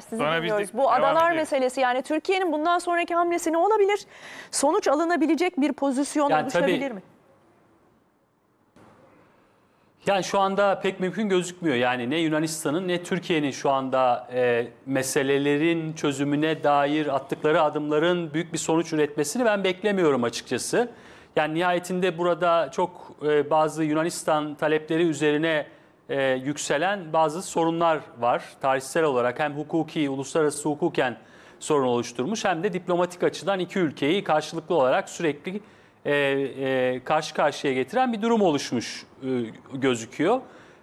Sizi Sonra dinliyoruz. Bu adalar meselesi yani Türkiye'nin bundan sonraki hamlesi ne olabilir? Sonuç alınabilecek bir pozisyona Yani tabii- mi? Yani şu anda pek mümkün gözükmüyor. Yani ne Yunanistan'ın ne Türkiye'nin şu anda e, meselelerin çözümüne dair attıkları adımların büyük bir sonuç üretmesini ben beklemiyorum açıkçası. Yani nihayetinde burada çok e, bazı Yunanistan talepleri üzerine e, yükselen bazı sorunlar var. Tarihsel olarak hem hukuki, uluslararası hukuken sorun oluşturmuş hem de diplomatik açıdan iki ülkeyi karşılıklı olarak sürekli e, e, karşı karşıya getiren bir durum oluşmuş e, gözüküyor.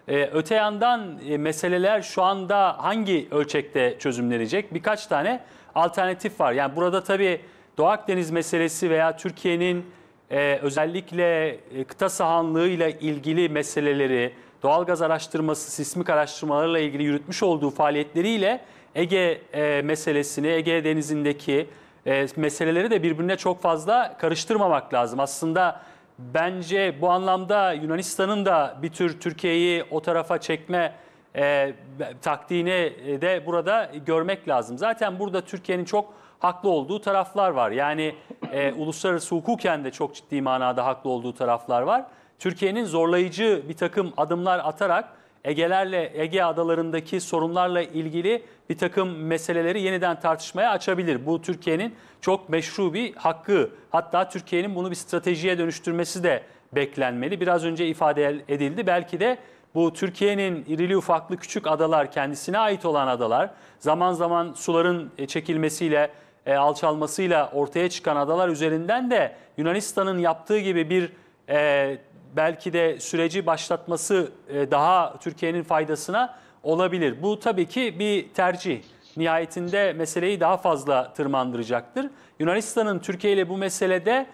E, öte yandan e, meseleler şu anda hangi ölçekte çözümlenecek? Birkaç tane alternatif var. Yani burada tabii Doğu Akdeniz meselesi veya Türkiye'nin e, özellikle e, kıta sahanlığıyla ilgili meseleleri, doğalgaz araştırması, sismik araştırmalarla ilgili yürütmüş olduğu faaliyetleriyle Ege e, meselesini, Ege Denizi'ndeki e, meseleleri de birbirine çok fazla karıştırmamak lazım. Aslında bence bu anlamda Yunanistan'ın da bir tür Türkiye'yi o tarafa çekme e, taktiğini de burada görmek lazım. Zaten burada Türkiye'nin çok haklı olduğu taraflar var. Yani e, uluslararası hukuken de çok ciddi manada haklı olduğu taraflar var. Türkiye'nin zorlayıcı bir takım adımlar atarak Ege'lerle Ege adalarındaki sorunlarla ilgili bir takım meseleleri yeniden tartışmaya açabilir. Bu Türkiye'nin çok meşru bir hakkı. Hatta Türkiye'nin bunu bir stratejiye dönüştürmesi de beklenmeli. Biraz önce ifade edildi. Belki de bu Türkiye'nin irili ufaklı küçük adalar, kendisine ait olan adalar, zaman zaman suların e, çekilmesiyle, e, alçalmasıyla ortaya çıkan adalar üzerinden de Yunanistan'ın yaptığı gibi bir e, belki de süreci başlatması e, daha Türkiye'nin faydasına olabilir. Bu tabii ki bir tercih. Nihayetinde meseleyi daha fazla tırmandıracaktır. Yunanistan'ın Türkiye ile bu meselede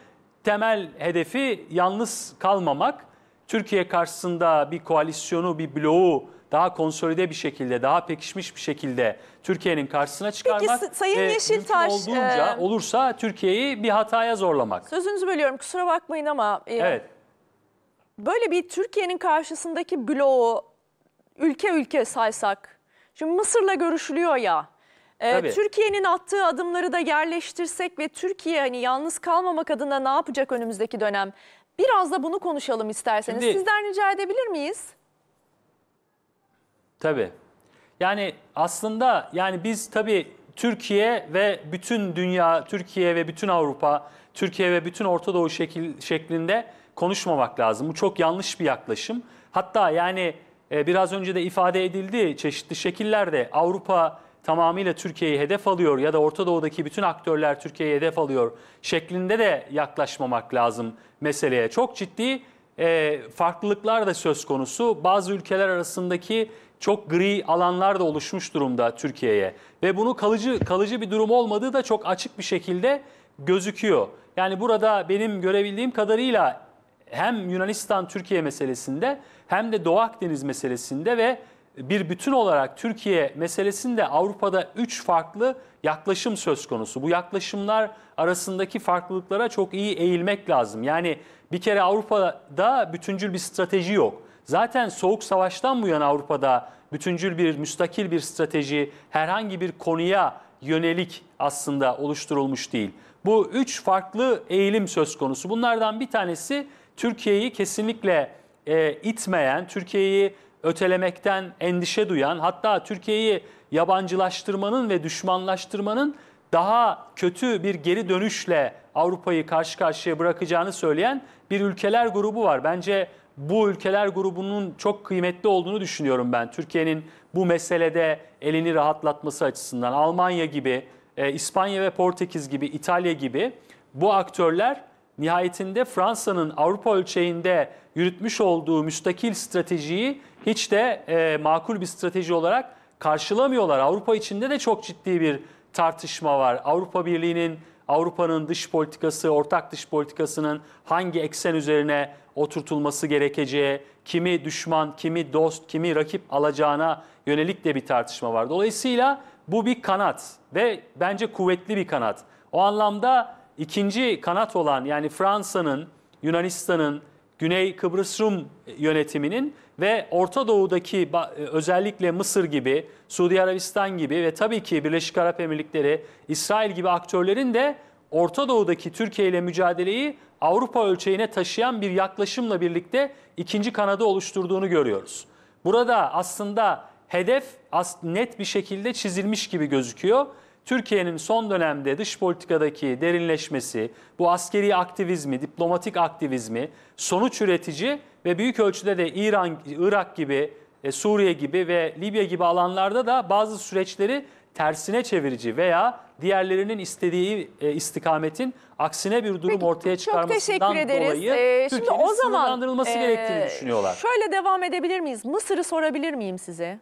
temel hedefi yalnız kalmamak. Türkiye karşısında bir koalisyonu, bir bloğu daha konsolide bir şekilde, daha pekişmiş bir şekilde Türkiye'nin karşısına çıkarmak. Peki Sayın ve Yeşiltaş. Olduğunca, e... olursa Türkiye'yi bir hataya zorlamak. Sözünüzü bölüyorum kusura bakmayın ama. E... Evet böyle bir Türkiye'nin karşısındaki bloğu ülke ülke saysak. Şimdi Mısır'la görüşülüyor ya. E, Türkiye'nin attığı adımları da yerleştirsek ve Türkiye hani yalnız kalmamak adına ne yapacak önümüzdeki dönem? Biraz da bunu konuşalım isterseniz. Şimdi, Sizden rica edebilir miyiz? Tabii. Yani aslında yani biz tabii Türkiye ve bütün dünya, Türkiye ve bütün Avrupa, Türkiye ve bütün Orta Doğu şekil, şeklinde konuşmamak lazım. Bu çok yanlış bir yaklaşım. Hatta yani e, biraz önce de ifade edildi çeşitli şekillerde Avrupa tamamıyla Türkiye'yi hedef alıyor ya da Orta Doğu'daki bütün aktörler Türkiye'yi hedef alıyor şeklinde de yaklaşmamak lazım meseleye. Çok ciddi e, farklılıklar da söz konusu. Bazı ülkeler arasındaki çok gri alanlar da oluşmuş durumda Türkiye'ye ve bunu kalıcı kalıcı bir durum olmadığı da çok açık bir şekilde gözüküyor. Yani burada benim görebildiğim kadarıyla hem Yunanistan-Türkiye meselesinde hem de Doğu Akdeniz meselesinde ve bir bütün olarak Türkiye meselesinde Avrupa'da üç farklı yaklaşım söz konusu. Bu yaklaşımlar arasındaki farklılıklara çok iyi eğilmek lazım. Yani bir kere Avrupa'da bütüncül bir strateji yok. Zaten Soğuk Savaş'tan bu yana Avrupa'da bütüncül bir, müstakil bir strateji, herhangi bir konuya yönelik aslında oluşturulmuş değil. Bu üç farklı eğilim söz konusu. Bunlardan bir tanesi Türkiye'yi kesinlikle e, itmeyen, Türkiye'yi ötelemekten endişe duyan, hatta Türkiye'yi yabancılaştırmanın ve düşmanlaştırmanın daha kötü bir geri dönüşle Avrupa'yı karşı karşıya bırakacağını söyleyen bir ülkeler grubu var. Bence bu ülkeler grubunun çok kıymetli olduğunu düşünüyorum ben. Türkiye'nin bu meselede elini rahatlatması açısından Almanya gibi, e, İspanya ve Portekiz gibi, İtalya gibi bu aktörler nihayetinde Fransa'nın Avrupa ölçeğinde yürütmüş olduğu müstakil stratejiyi hiç de e, makul bir strateji olarak karşılamıyorlar. Avrupa içinde de çok ciddi bir tartışma var. Avrupa Birliği'nin Avrupa'nın dış politikası, ortak dış politikasının hangi eksen üzerine oturtulması gerekeceği, kimi düşman, kimi dost, kimi rakip alacağına yönelik de bir tartışma var. Dolayısıyla bu bir kanat ve bence kuvvetli bir kanat. O anlamda ikinci kanat olan yani Fransa'nın, Yunanistan'ın, Güney Kıbrıs Rum yönetiminin ve Orta Doğu'daki özellikle Mısır gibi, Suudi Arabistan gibi ve tabii ki Birleşik Arap Emirlikleri, İsrail gibi aktörlerin de Orta Doğu'daki Türkiye ile mücadeleyi Avrupa ölçeğine taşıyan bir yaklaşımla birlikte ikinci kanadı oluşturduğunu görüyoruz. Burada aslında hedef net bir şekilde çizilmiş gibi gözüküyor. Türkiye'nin son dönemde dış politikadaki derinleşmesi, bu askeri aktivizmi, diplomatik aktivizmi sonuç üretici ve büyük ölçüde de İran, Irak gibi, e, Suriye gibi ve Libya gibi alanlarda da bazı süreçleri tersine çevirici veya diğerlerinin istediği e, istikametin aksine bir durum Peki, ortaya çıkarmasından e, dolayı ee, şimdi o zaman e, gerektiğini düşünüyorlar. Şöyle devam edebilir miyiz? Mısır'ı sorabilir miyim size?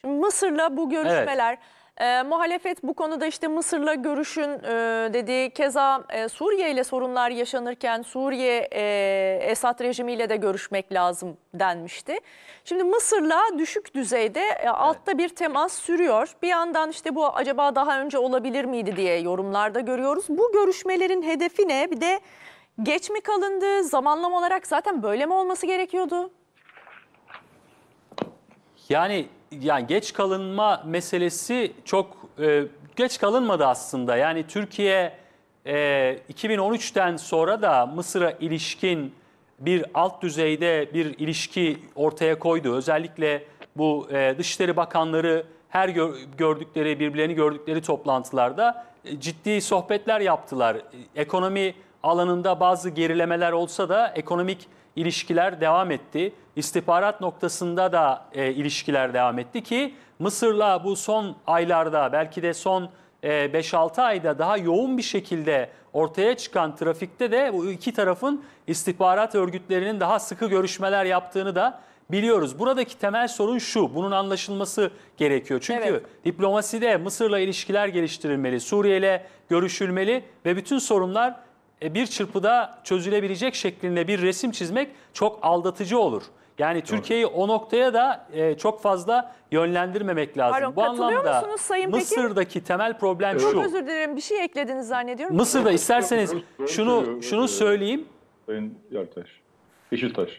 Şimdi Mısır'la bu görüşmeler evet. E, muhalefet bu konuda işte Mısır'la görüşün e, dediği keza e, Suriye ile sorunlar yaşanırken Suriye e, Esad rejimiyle de görüşmek lazım denmişti. Şimdi Mısır'la düşük düzeyde e, altta bir temas sürüyor. Bir yandan işte bu acaba daha önce olabilir miydi diye yorumlarda görüyoruz. Bu görüşmelerin hedefi ne? Bir de geç mi kalındı? Zamanlama olarak zaten böyle mi olması gerekiyordu? Yani yani geç kalınma meselesi çok e, geç kalınmadı aslında. Yani Türkiye e, 2013'ten sonra da Mısır'a ilişkin bir alt düzeyde bir ilişki ortaya koydu. Özellikle bu e, Dışişleri Bakanları her gördükleri, birbirlerini gördükleri toplantılarda e, ciddi sohbetler yaptılar. E, ekonomi alanında bazı gerilemeler olsa da ekonomik ilişkiler devam etti. İstihbarat noktasında da e, ilişkiler devam etti ki Mısır'la bu son aylarda belki de son 5-6 e, ayda daha yoğun bir şekilde ortaya çıkan trafikte de bu iki tarafın istihbarat örgütlerinin daha sıkı görüşmeler yaptığını da biliyoruz. Buradaki temel sorun şu, bunun anlaşılması gerekiyor. Çünkü evet. diplomaside Mısır'la ilişkiler geliştirilmeli, Suriyeyle görüşülmeli ve bütün sorunlar e, bir çırpıda çözülebilecek şeklinde bir resim çizmek çok aldatıcı olur. Yani Türkiye'yi o noktaya da e, çok fazla yönlendirmemek lazım. Pardon, Bu anlamda musunuz Sayın Pekin? Mısır'daki temel problem Çok şu. özür dilerim bir şey eklediniz zannediyorum. Mısır'da isterseniz şunu şunu söyleyeyim. Sayın Yeltaş. Yeşiltaş.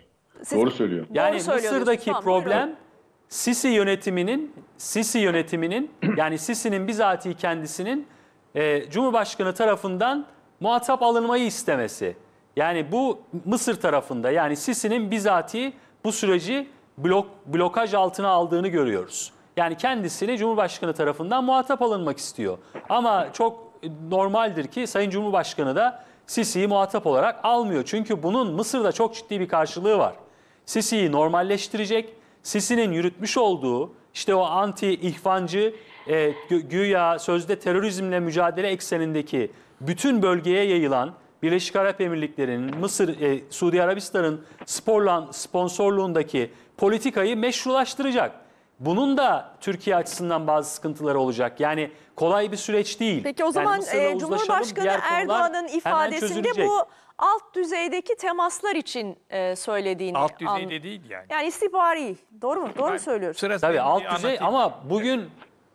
Siz- Doğru söylüyor. Yani söylüyorsunuz. Mısır'daki Tamam, problem buyurun. Sisi yönetiminin Sisi yönetiminin yani Sisi'nin bizatihi kendisinin e, Cumhurbaşkanı tarafından muhatap alınmayı istemesi. Yani bu Mısır tarafında yani Sisi'nin bizatihi bu süreci blok, blokaj altına aldığını görüyoruz. Yani kendisini Cumhurbaşkanı tarafından muhatap alınmak istiyor. Ama çok normaldir ki Sayın Cumhurbaşkanı da Sisi'yi muhatap olarak almıyor. Çünkü bunun Mısır'da çok ciddi bir karşılığı var. Sisi'yi normalleştirecek, Sisi'nin yürütmüş olduğu işte o anti-ihvancı e, gü güya sözde terörizmle mücadele eksenindeki bütün bölgeye yayılan Birleşik Arap Emirlikleri'nin, Mısır, e, Suudi Arabistan'ın sporlan sponsorluğundaki politikayı meşrulaştıracak. Bunun da Türkiye açısından bazı sıkıntıları olacak. Yani kolay bir süreç değil. Peki o zaman yani e, Cumhurbaşkanı Erdoğan'ın ifadesinde bu alt düzeydeki temaslar için e, söylediğini Alt düzeyde an... değil yani. Yani istihbari. Doğru mu? Doğru mu söylüyorsun? Tabii alt düzey anlatayım. ama bugün... Evet.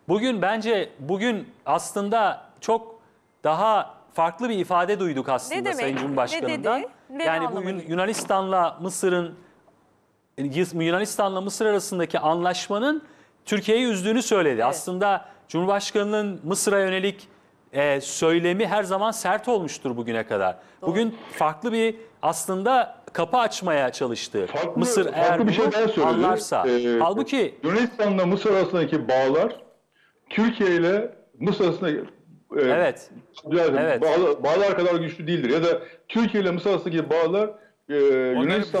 Bugün bence bugün aslında çok daha farklı bir ifade duyduk aslında ne demek? Sayın Cumhurbaşkanı'ndan. Ne dedi? Ne yani bugün Yunanistan'la Mısır'ın Yunanistan'la Mısır arasındaki anlaşmanın Türkiye'yi üzdüğünü söyledi. Evet. Aslında Cumhurbaşkanı'nın Mısır'a yönelik e, söylemi her zaman sert olmuştur bugüne kadar. Doğru. Bugün farklı bir aslında kapı açmaya çalıştı. Farklı, Mısır farklı eğer bir şey anlarsa. Ee, Halbuki Yunanistan'la Mısır arasındaki bağlar Türkiye ile Mısır arasında e, evet. evet. Bağlar, bağlar kadar güçlü değildir. Ya da Türkiye ile Mısır arasındaki bağlar e, ile Mısır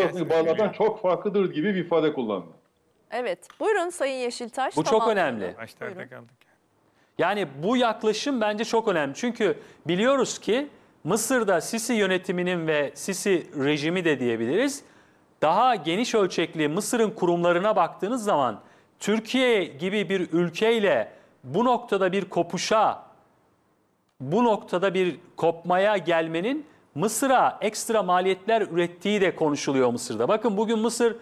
arasındaki bağlardan ya. çok farklıdır gibi bir ifade kullandı. Evet. Buyurun Sayın Yeşiltaş. Bu çok önemli. Yani bu yaklaşım bence çok önemli. Çünkü biliyoruz ki Mısır'da Sisi yönetiminin ve Sisi rejimi de diyebiliriz. Daha geniş ölçekli Mısır'ın kurumlarına baktığınız zaman Türkiye gibi bir ülkeyle bu noktada bir kopuşa, bu noktada bir kopmaya gelmenin Mısır'a ekstra maliyetler ürettiği de konuşuluyor Mısır'da. Bakın bugün Mısır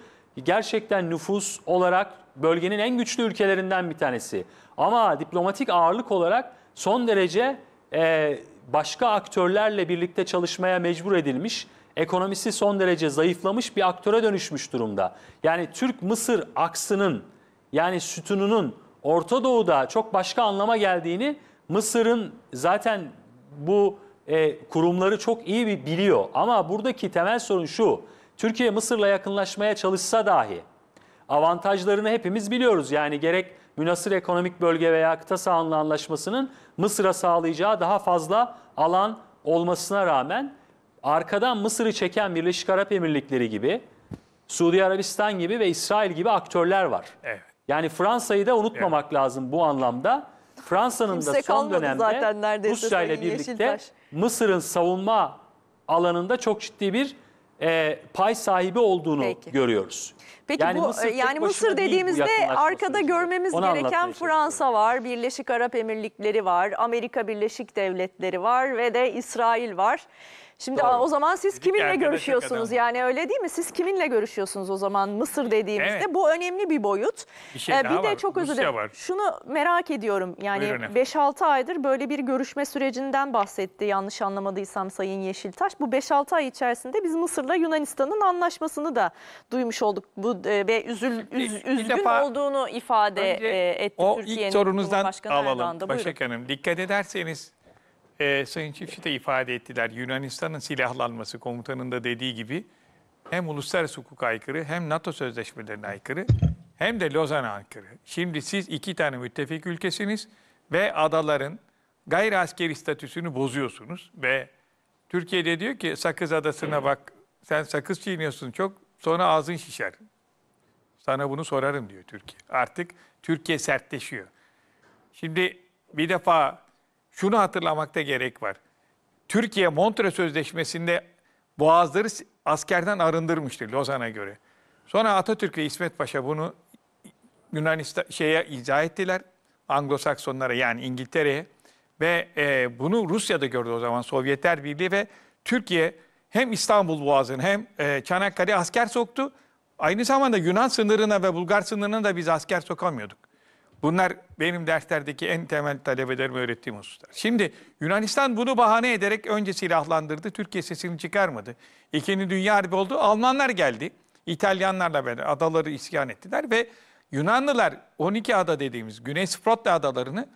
gerçekten nüfus olarak bölgenin en güçlü ülkelerinden bir tanesi. Ama diplomatik ağırlık olarak son derece e, başka aktörlerle birlikte çalışmaya mecbur edilmiş, ekonomisi son derece zayıflamış bir aktöre dönüşmüş durumda. Yani Türk-Mısır aksının yani sütununun Orta Doğu'da çok başka anlama geldiğini Mısır'ın zaten bu e, kurumları çok iyi bir biliyor. Ama buradaki temel sorun şu, Türkiye Mısır'la yakınlaşmaya çalışsa dahi avantajlarını hepimiz biliyoruz. Yani gerek münasır ekonomik bölge veya kıta sahanlığı anlaşmasının Mısır'a sağlayacağı daha fazla alan olmasına rağmen arkadan Mısır'ı çeken Birleşik Arap Emirlikleri gibi, Suudi Arabistan gibi ve İsrail gibi aktörler var. Evet. Yani Fransa'yı da unutmamak evet. lazım bu anlamda. Fransa'nın da son dönemde Rusya ile birlikte Mısır'ın savunma alanında çok ciddi bir e, pay sahibi olduğunu Peki. görüyoruz. Peki yani bu Mısır, e, yani Mısır dediğimizde arkada görmemiz Onu gereken Fransa var, Birleşik Arap Emirlikleri var, Amerika Birleşik Devletleri var ve de İsrail var. Şimdi Doğru. o zaman siz Gidip kiminle görüşüyorsunuz? Yani öyle değil mi? Siz kiminle görüşüyorsunuz o zaman Mısır dediğimizde? Evet. Bu önemli bir boyut. Bir, şey ee, bir de var. çok özür dilerim. Şunu merak ediyorum. Yani 5-6 aydır böyle bir görüşme sürecinden bahsetti yanlış anlamadıysam Sayın Yeşiltaş. Bu 5-6 ay içerisinde biz Mısır'la Yunanistan'ın anlaşmasını da duymuş olduk. Bu e, ve üzül, üz, üzgün defa, olduğunu ifade e, etti Türkiye'nin. O Türkiye ilk sorunuzdan alalım Başak Hanım. Dikkat ederseniz e, Sayın Çiftçi de ifade ettiler. Yunanistan'ın silahlanması komutanın da dediği gibi hem uluslararası hukuk aykırı hem NATO sözleşmelerine aykırı hem de Lozan aykırı. Şimdi siz iki tane müttefik ülkesiniz ve adaların gayri askeri statüsünü bozuyorsunuz ve Türkiye de diyor ki Sakız Adası'na bak sen sakız çiğniyorsun çok sonra ağzın şişer. Sana bunu sorarım diyor Türkiye. Artık Türkiye sertleşiyor. Şimdi bir defa şunu hatırlamakta gerek var. Türkiye Montre Sözleşmesi'nde boğazları askerden arındırmıştır Lozan'a göre. Sonra Atatürk ve İsmet Paşa bunu Yunanistan şeye izah ettiler. Anglo-Saksonlara yani İngiltere'ye ve e, bunu Rusya'da gördü o zaman Sovyetler Birliği ve Türkiye hem İstanbul Boğazı'nı hem e, Çanakkale asker soktu. Aynı zamanda Yunan sınırına ve Bulgar sınırına da biz asker sokamıyorduk. Bunlar benim derslerdeki en temel talebelerime öğrettiğim hususlar. Şimdi Yunanistan bunu bahane ederek önce silahlandırdı. Türkiye sesini çıkarmadı. İkinci Dünya Harbi oldu. Almanlar geldi. İtalyanlarla beraber adaları isyan ettiler ve Yunanlılar 12 ada dediğimiz Güney Sprotla adalarını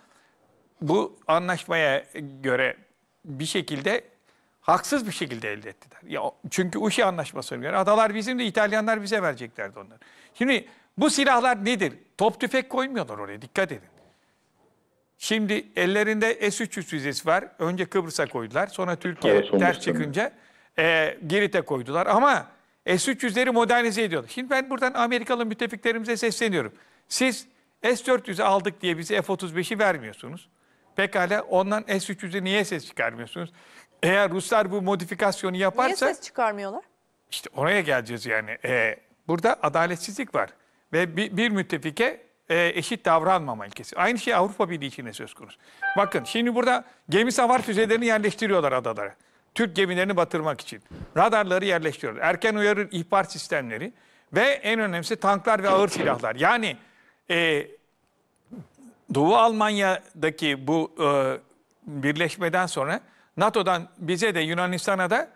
bu anlaşmaya göre bir şekilde haksız bir şekilde elde ettiler. Ya, çünkü Uşi anlaşmasına göre adalar bizim de İtalyanlar bize vereceklerdi onları. Şimdi bu silahlar nedir? Top tüfek koymuyorlar oraya dikkat edin. Şimdi ellerinde S-300 vizesi var. Önce Kıbrıs'a koydular. Sonra Türkiye evet, ters çıkınca e, Girit'e koydular. Ama S-300'leri modernize ediyorlar. Şimdi ben buradan Amerikalı müttefiklerimize sesleniyorum. Siz S-400'ü aldık diye bize F-35'i vermiyorsunuz. Pekala ondan S-300'ü niye ses çıkarmıyorsunuz? Eğer Ruslar bu modifikasyonu yaparsa... Niye ses çıkarmıyorlar? İşte oraya geleceğiz yani. Ee, burada adaletsizlik var ve bir, bir müttefike e, eşit davranmama ilkesi. Aynı şey Avrupa Birliği için de söz konusu. Bakın şimdi burada gemi savar füzelerini yerleştiriyorlar adalara. Türk gemilerini batırmak için. Radarları yerleştiriyorlar. Erken uyarı ihbar sistemleri ve en önemlisi tanklar ve ağır silahlar. Yani e, Doğu Almanya'daki bu e, birleşmeden sonra NATO'dan bize de Yunanistan'a da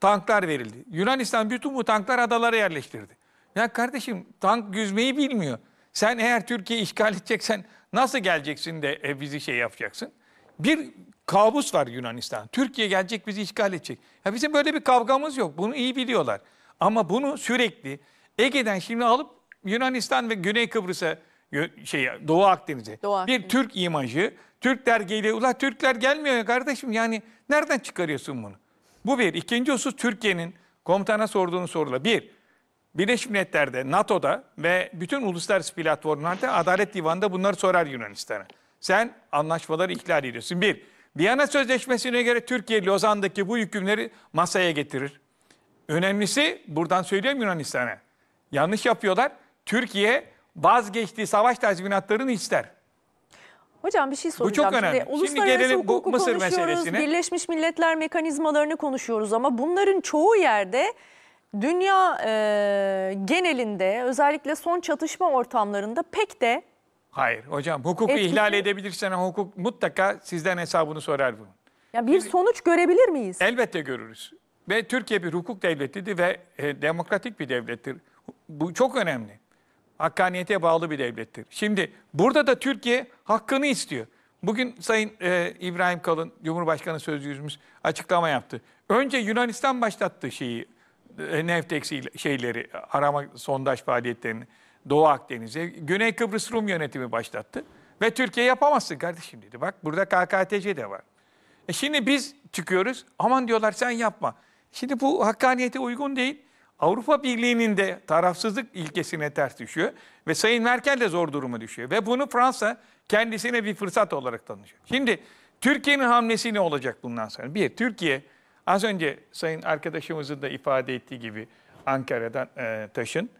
tanklar verildi. Yunanistan bütün bu tanklar adalara yerleştirdi. Ya kardeşim tank yüzmeyi bilmiyor. Sen eğer Türkiye işgal edeceksen nasıl geleceksin de e, bizi şey yapacaksın? Bir kabus var Yunanistan. Türkiye gelecek bizi işgal edecek. Ya bizim böyle bir kavgamız yok. Bunu iyi biliyorlar. Ama bunu sürekli Ege'den şimdi alıp Yunanistan ve Güney Kıbrıs'a şey Doğu Akdeniz'e Doğu Akdeniz. bir Türk imajı, Türkler geliyor. ula, Türkler gelmiyor ya kardeşim. Yani nereden çıkarıyorsun bunu? Bu bir. İkinci husus Türkiye'nin komutana sorduğunu sorula. Bir, Birleşmiş Milletler'de, NATO'da ve bütün uluslararası platformlarda Adalet Divanı'nda bunları sorar Yunanistan'a. Sen anlaşmaları ihlal ediyorsun. Bir, Viyana Sözleşmesi'ne göre Türkiye Lozan'daki bu hükümleri masaya getirir. Önemlisi buradan söylüyorum Yunanistan'a. Yanlış yapıyorlar. Türkiye vazgeçtiği savaş tazminatlarını ister. Hocam bir şey soracağım. Bu çok önemli. Şimdi, Şimdi gelelim bu Mısır meselesine. Birleşmiş Milletler mekanizmalarını konuşuyoruz ama bunların çoğu yerde dünya e, genelinde özellikle son çatışma ortamlarında pek de Hayır hocam hukuku Etkisi- ihlal edebilirsen hukuk mutlaka sizden hesabını sorar bunun. ya bir sonuç görebilir miyiz? Elbette görürüz. Ve Türkiye bir hukuk devletidir ve e, demokratik bir devlettir. Bu çok önemli. Hakkaniyete bağlı bir devlettir. Şimdi burada da Türkiye hakkını istiyor. Bugün Sayın e, İbrahim Kalın, Cumhurbaşkanı Sözcüsümüz açıklama yaptı. Önce Yunanistan başlattı şeyi, e, neft eksiği şeyleri, arama sondaj faaliyetlerini Doğu Akdeniz'e, Güney Kıbrıs Rum yönetimi başlattı. Ve Türkiye yapamazsın kardeşim dedi. Bak burada KKTC de var. E şimdi biz çıkıyoruz, aman diyorlar sen yapma. Şimdi bu hakkaniyete uygun değil. Avrupa Birliği'nin de tarafsızlık ilkesine ters düşüyor ve Sayın Merkel de zor duruma düşüyor ve bunu Fransa kendisine bir fırsat olarak tanışıyor. Şimdi Türkiye'nin hamlesi ne olacak bundan sonra? Bir, Türkiye Az önce sayın arkadaşımızın da ifade ettiği gibi Ankara'dan e, taşın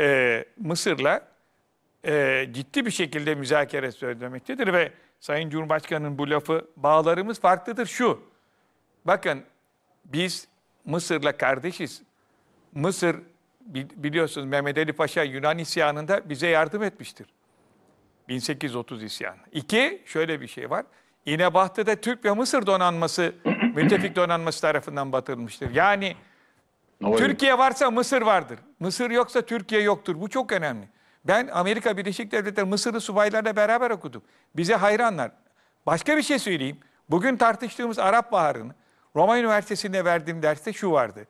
e, Mısır'la e, ciddi bir şekilde müzakere söylemektedir ve Sayın Cumhurbaşkanı'nın bu lafı bağlarımız farklıdır şu. Bakın biz Mısır'la kardeşiz. Mısır biliyorsunuz Mehmet Ali Paşa Yunan isyanında bize yardım etmiştir. 1830 isyanı. İki, şöyle bir şey var. İnebahtı'da Türk ve Mısır donanması müttefik donanması tarafından batırılmıştır. Yani Doğru. Türkiye varsa Mısır vardır. Mısır yoksa Türkiye yoktur. Bu çok önemli. Ben Amerika Birleşik Devletleri Mısırı subaylarla beraber okudum. Bize hayranlar. Başka bir şey söyleyeyim. Bugün tartıştığımız Arap Baharı'nı Roma Üniversitesi'nde verdiğim derste şu vardı.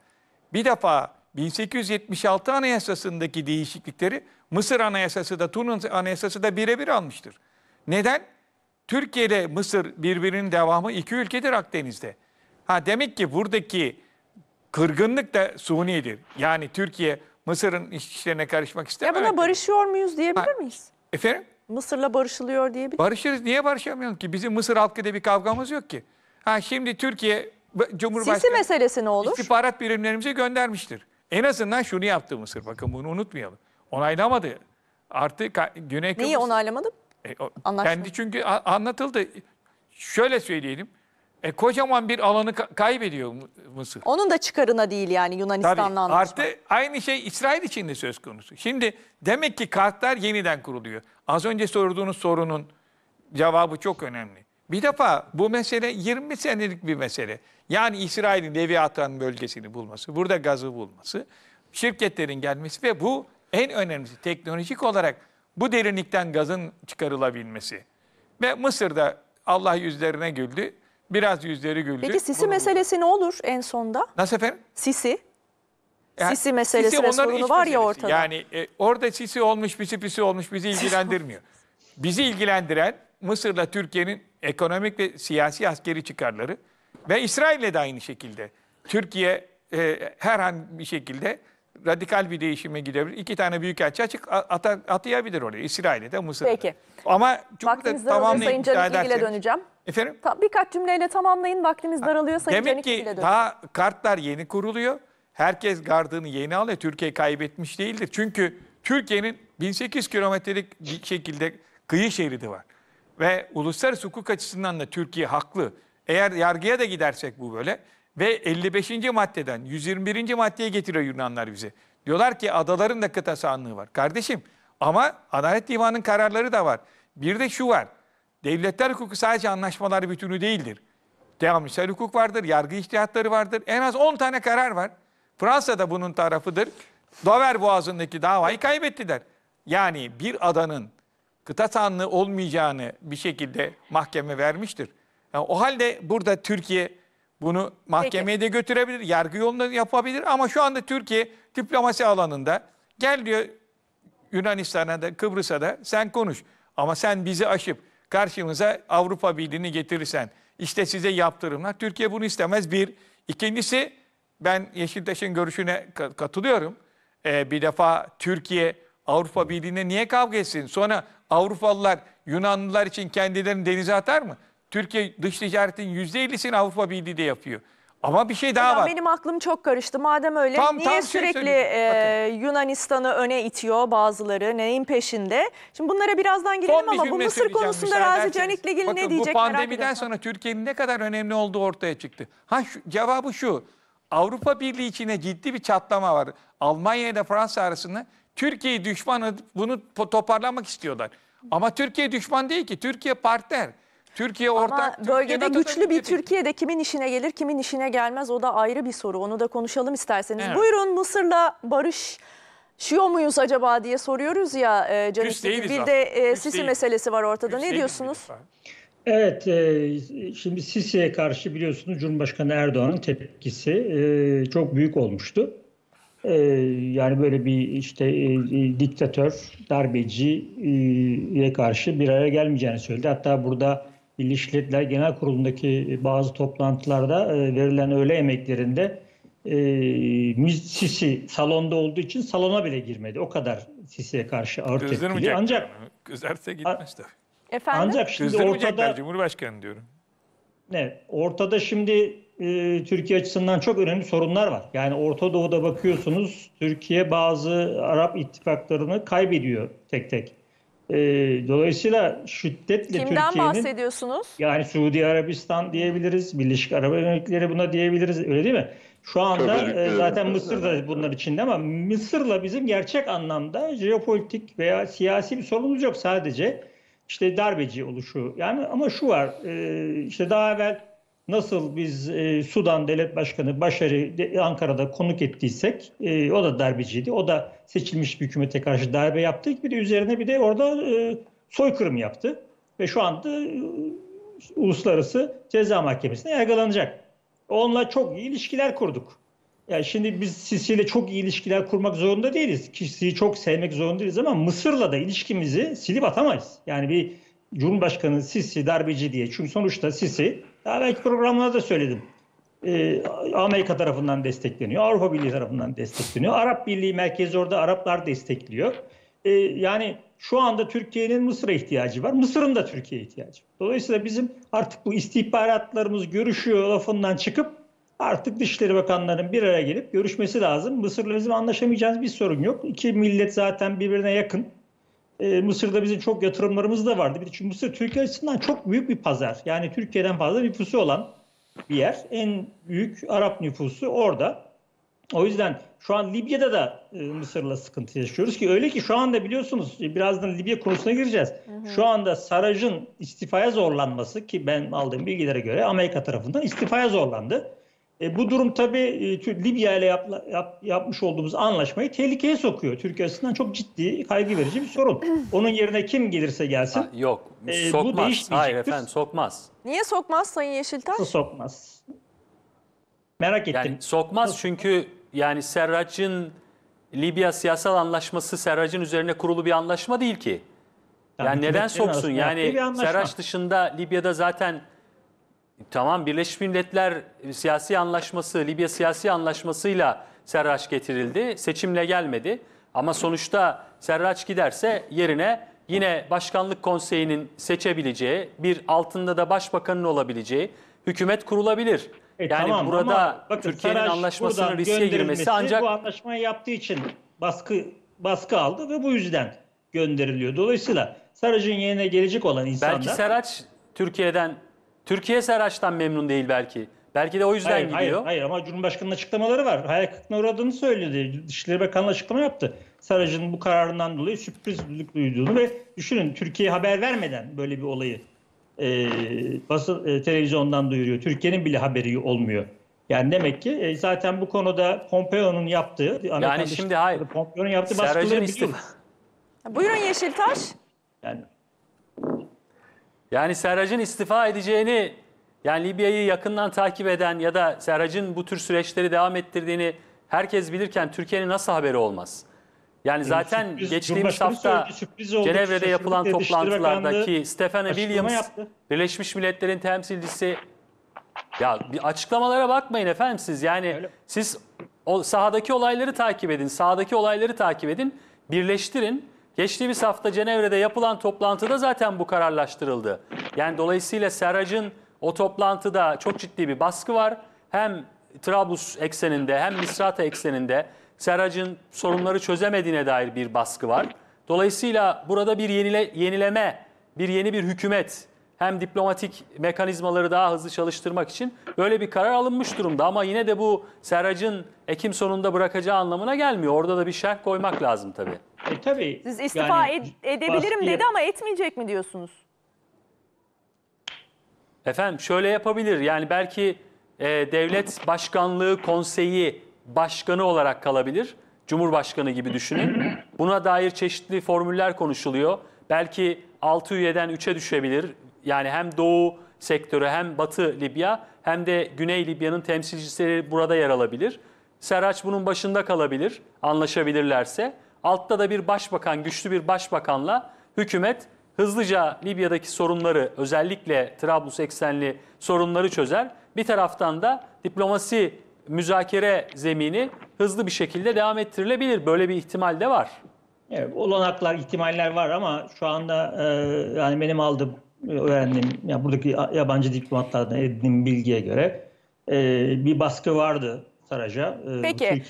Bir defa 1876 Anayasası'ndaki değişiklikleri Mısır Anayasası da Tunus Anayasası da birebir almıştır. Neden? Türkiye ile Mısır birbirinin devamı iki ülkedir Akdeniz'de. Ha demek ki buradaki kırgınlık da sunidir. Yani Türkiye Mısır'ın işlerine karışmak istemiyor. Ya buna barışıyor muyuz diyebilir ha, miyiz? Efendim? Mısır'la barışılıyor diyebilir Barışırız. Niye barışamıyorum ki? Bizim Mısır halkıyla bir kavgamız yok ki. Ha şimdi Türkiye Cumhurbaşkanı... Sisi meselesi ne olur? İstihbarat birimlerimize göndermiştir. En azından şunu yaptı Mısır. Bakın bunu unutmayalım. Onaylamadı. Artık Güney Kıbrıs... Neyi onaylamadı? E, o, kendi çünkü anlatıldı. Şöyle söyleyelim. E kocaman bir alanı kaybediyor M- Mısır. Onun da çıkarına değil yani Yunanistan'la anlaşma. Artı aynı şey İsrail için de söz konusu. Şimdi demek ki kartlar yeniden kuruluyor. Az önce sorduğunuz sorunun cevabı çok önemli. Bir defa bu mesele 20 senelik bir mesele. Yani İsrail'in Leviathan bölgesini bulması, burada gazı bulması, şirketlerin gelmesi ve bu en önemlisi teknolojik olarak bu derinlikten gazın çıkarılabilmesi. Ve Mısır'da Allah yüzlerine güldü. Biraz yüzleri güldü. Peki Sisi Bunu- meselesi ne olur en sonda? Nasıl efendim? Sisi. Yani Sisi meselesi onların sorunu iç var ya ortada. Yani e, orada sisi olmuş, pisi pisi olmuş bizi ilgilendirmiyor. bizi ilgilendiren Mısır'la Türkiye'nin ekonomik ve siyasi askeri çıkarları ve İsrail'le de aynı şekilde. Türkiye e, her bir şekilde radikal bir değişime gidebilir. İki tane büyük büyükelçi açık a- ata- atayabilir oraya. İsrail'e de Mısır'a Peki. Ama çok da Vaktiniz daralıyor tamamlayın Sayın müsaade döneceğim. Efendim? Ta, birkaç cümleyle tamamlayın vaktimiz daralıyor Sayın Demek ki daha kartlar yeni kuruluyor. Herkes gardını yeni alıyor. Türkiye kaybetmiş değildir. Çünkü Türkiye'nin 1800 kilometrelik bir şekilde kıyı şeridi var. Ve uluslararası hukuk açısından da Türkiye haklı. Eğer yargıya da gidersek bu böyle ve 55. maddeden 121. maddeye getiriyor Yunanlar bizi. Diyorlar ki adaların da kıta sahanlığı var. Kardeşim ama Adalet Divanı'nın kararları da var. Bir de şu var. Devletler hukuku sadece anlaşmalar bütünü değildir. Devamsel hukuk vardır, yargı ihtiyatları vardır. En az 10 tane karar var. Fransa da bunun tarafıdır. Dover Boğazı'ndaki davayı kaybettiler. Yani bir adanın kıta tanrı olmayacağını bir şekilde mahkeme vermiştir. Yani o halde burada Türkiye bunu mahkemeye Peki. de götürebilir, yargı yolunda yapabilir ama şu anda Türkiye diplomasi alanında gel diyor Yunanistan'a da Kıbrıs'a da sen konuş ama sen bizi aşıp karşımıza Avrupa Birliği'ni getirirsen işte size yaptırımlar. Türkiye bunu istemez bir. ikincisi ben Yeşiltaş'ın görüşüne katılıyorum. Ee, bir defa Türkiye Avrupa Birliği'ne niye kavga etsin? Sonra Avrupalılar Yunanlılar için kendilerini denize atar mı? Türkiye dış ticaretin %50'sini Avrupa Birliği de yapıyor. Ama bir şey daha Hocam var. Benim aklım çok karıştı. Madem öyle Tam- niye tam şey sürekli e, Yunanistan'ı öne itiyor bazıları? Neyin peşinde? Şimdi bunlara birazdan Son girelim bir ama bu Mısır konusunda müsaade Razi ilgili Canikligil ne Bakın, diyecek bu pandemiden sonra Türkiye'nin ne kadar önemli olduğu ortaya çıktı. Ha şu- cevabı şu. Avrupa Birliği içine ciddi bir çatlama var. Almanya ile Fransa arasında Türkiye'yi düşman bunu toparlamak istiyorlar. Ama Türkiye düşman değil ki. Türkiye partner. Türkiye ortak. Ama Türkiye'de bölgede güçlü bir Türkiye de kimin işine gelir kimin işine gelmez o da ayrı bir soru. Onu da konuşalım isterseniz. Evet. Buyurun Mısır'la barış Şiyo muyuz acaba diye soruyoruz ya e, Canis. Bir de e, Sisi değil. meselesi var ortada. Güç ne diyorsunuz? Evet, e, şimdi Sisi'ye karşı biliyorsunuz Cumhurbaşkanı Erdoğan'ın tepkisi e, çok büyük olmuştu. E, yani böyle bir işte e, e diktatör, darbeciye karşı bir araya gelmeyeceğini söyledi. Hatta burada Milli Şirketler Genel Kurulu'ndaki e, bazı toplantılarda e, verilen öğle emeklerinde e, Sisi salonda olduğu için salona bile girmedi. O kadar Sisi'ye karşı ağır tepkili. Ancak yani. Gözerse gitmez tabii. Efendim? Ancak şimdi ortada Cumhurbaşkanı diyorum. Ne? Ortada şimdi e, Türkiye açısından çok önemli sorunlar var. Yani Orta Doğu'da bakıyorsunuz Türkiye bazı Arap ittifaklarını kaybediyor tek tek. E, dolayısıyla şiddetle Kimden Türkiye'nin... bahsediyorsunuz? Yani Suudi Arabistan diyebiliriz, Birleşik Arap Emirlikleri buna diyebiliriz öyle değil mi? Şu anda e, zaten Mısır da bunlar içinde ama Mısır'la bizim gerçek anlamda jeopolitik veya siyasi bir sorunumuz yok sadece. işte darbeci oluşu. Yani ama şu var e, işte daha evvel Nasıl biz e, Sudan Devlet Başkanı Başar'ı Ankara'da konuk ettiysek, e, o da darbeciydi. O da seçilmiş bir hükümete karşı darbe yaptı. Bir de üzerine bir de orada e, soykırım yaptı. Ve şu anda e, Uluslararası Ceza Mahkemesi'ne yargılanacak. Onunla çok iyi ilişkiler kurduk. Yani şimdi biz Sisi'yle çok iyi ilişkiler kurmak zorunda değiliz. Kişiyi çok sevmek zorunda değiliz ama Mısır'la da ilişkimizi silip atamayız. Yani bir Cumhurbaşkanı Sisi darbeci diye. Çünkü sonuçta Sisi daha belki programına da söyledim. Ee, Amerika tarafından destekleniyor, Avrupa Birliği tarafından destekleniyor. Arap Birliği merkezi orada Araplar destekliyor. Ee, yani şu anda Türkiye'nin Mısır'a ihtiyacı var. Mısır'ın da Türkiye'ye ihtiyacı var. Dolayısıyla bizim artık bu istihbaratlarımız görüşüyor lafından çıkıp artık Dışişleri Bakanları'nın bir araya gelip görüşmesi lazım. Mısır'la bizim anlaşamayacağımız bir sorun yok. İki millet zaten birbirine yakın e, Mısır'da bizim çok yatırımlarımız da vardı. Bir çünkü Mısır Türkiye açısından çok büyük bir pazar. Yani Türkiye'den fazla nüfusu olan bir yer. En büyük Arap nüfusu orada. O yüzden şu an Libya'da da e, Mısır'la sıkıntı yaşıyoruz ki öyle ki şu anda biliyorsunuz e, birazdan Libya konusuna gireceğiz. Hı hı. Şu anda Saraj'ın istifaya zorlanması ki ben aldığım bilgilere göre Amerika tarafından istifaya zorlandı. E, bu durum tabii e, Libya ile yap, yap, yapmış olduğumuz anlaşmayı tehlikeye sokuyor. Türkiye açısından çok ciddi, kaygı verici bir sorun. Onun yerine kim gelirse gelsin. Ha, yok, e, sokmaz. bu Hayır efendim, sokmaz. Niye sokmaz Sayın Yeşiltaş? Nasıl sokmaz? Merak ettim. Yani sokmaz çünkü yani Serrac'ın Libya siyasal anlaşması Serrac'ın üzerine kurulu bir anlaşma değil ki. Yani, yani neden soksun? Yani Serraç dışında Libya'da zaten Tamam Birleşmiş Milletler siyasi anlaşması, Libya siyasi anlaşmasıyla Serraç getirildi. Seçimle gelmedi. Ama sonuçta Serraç giderse yerine yine Başkanlık Konseyi'nin seçebileceği, bir altında da başbakanın olabileceği hükümet kurulabilir. E, yani tamam, burada Türkiye'nin anlaşmasının riske girmesi ancak... Bu anlaşmayı yaptığı için baskı baskı aldı ve bu yüzden gönderiliyor. Dolayısıyla Sarac'ın yerine gelecek olan insanlar... Belki Sarac Türkiye'den Türkiye Seraç'tan memnun değil belki. Belki de o yüzden hayır, gidiyor. Hayır, hayır ama Cumhurbaşkanı'nın açıklamaları var. Hayal kırıklığına uğradığını söyledi. Dışişleri Bakanı açıklama yaptı. Sarac'ın bu kararından dolayı sürprizlik duyduğunu ve düşünün Türkiye haber vermeden böyle bir olayı e, basın e, televizyondan duyuruyor. Türkiye'nin bile haberi olmuyor. Yani demek ki e, zaten bu konuda Pompeo'nun yaptığı Yani şimdi hayır. Pompeo'nun yaptığı baskıları biliyoruz. Buyurun Yeşiltaş. Yani yani Serrac'ın istifa edeceğini, yani Libya'yı yakından takip eden ya da Serrac'ın bu tür süreçleri devam ettirdiğini herkes bilirken Türkiye'nin nasıl haberi olmaz? Yani zaten sürpriz, geçtiğimiz hafta Cenevre'de yapılan toplantılardaki Stefana e. Williams, yaptı. Birleşmiş Milletler'in temsilcisi, ya bir açıklamalara bakmayın efendim siz. Yani Öyle. siz o, sahadaki olayları takip edin, sahadaki olayları takip edin, birleştirin. Geçtiğimiz hafta Cenevre'de yapılan toplantıda zaten bu kararlaştırıldı. Yani dolayısıyla Seracın o toplantıda çok ciddi bir baskı var. Hem Trablus ekseninde hem Misrata ekseninde Seracın sorunları çözemediğine dair bir baskı var. Dolayısıyla burada bir yenile, yenileme, bir yeni bir hükümet hem diplomatik mekanizmaları daha hızlı çalıştırmak için böyle bir karar alınmış durumda. Ama yine de bu Seracın Ekim sonunda bırakacağı anlamına gelmiyor. Orada da bir şerh koymak lazım tabii. E tabii. Siz istifa yani, ed edebilirim baskıya... dedi ama etmeyecek mi diyorsunuz? Efendim şöyle yapabilir. Yani belki e, devlet başkanlığı konseyi başkanı olarak kalabilir. Cumhurbaşkanı gibi düşünün. Buna dair çeşitli formüller konuşuluyor. Belki 6 üyeden 3'e düşebilir. Yani hem Doğu sektörü hem Batı Libya hem de Güney Libya'nın temsilcileri burada yer alabilir. Serraç bunun başında kalabilir anlaşabilirlerse. Altta da bir başbakan, güçlü bir başbakanla hükümet hızlıca Libya'daki sorunları özellikle Trablus eksenli sorunları çözer. Bir taraftan da diplomasi müzakere zemini hızlı bir şekilde devam ettirilebilir. Böyle bir ihtimal de var. Evet, olanaklar, ihtimaller var ama şu anda e, yani benim aldığım, e, öğrendiğim, ya buradaki yabancı diplomatlardan edindiğim bilgiye göre e, bir baskı vardı Saraca. E, Peki. Türkiye